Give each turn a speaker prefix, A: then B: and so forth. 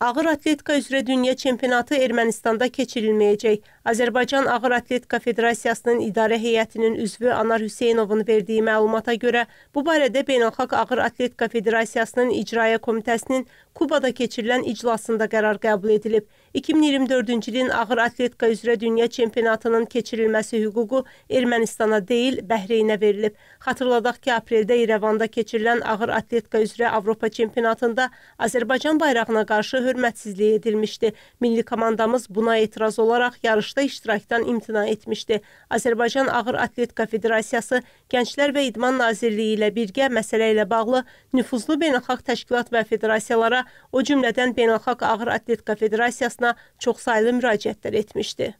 A: Ağır atletika üzrə dünya çempionatı Ermənistanda keçirilməyəcək. Azərbaycan Ağır Atletika Federasiyasının idarə heyətinin üzvü Anar Hüseynovun verdiyi məlumata görə, bu barədə Beynəlxalq Ağır Atletika Federasiyasının İcraiyyə Komitəsinin Kubada keçirilən iclasında qərar qəbul edilib. 2024-cü ilin Ağır Atletika üzrə dünya çempionatının keçirilməsi hüququ Ermənistana deyil, Bəhreynə verilib. Xatırladaq ki, apreldə İrəvanda keçirilən Ağır Atletika üzrə Avropa çempionatında Azərbaycan bayrağına qarşı hörmətsizlik edilmişdi. Milli komandamız buna etiraz olaraq yarışda iştirakdan imtina etmişdi. Azərbaycan Ağır Atletika Federasiyası Gənclər və İdman Nazirliyi ilə birgə məsələ ilə bağlı nüfuzlu beynəlxalq təşkilat və federasiyalara, o cümlədən Beynəlxalq Ağır Atletika Federasiyasına çoxsaylı müraciətlər etmişdi.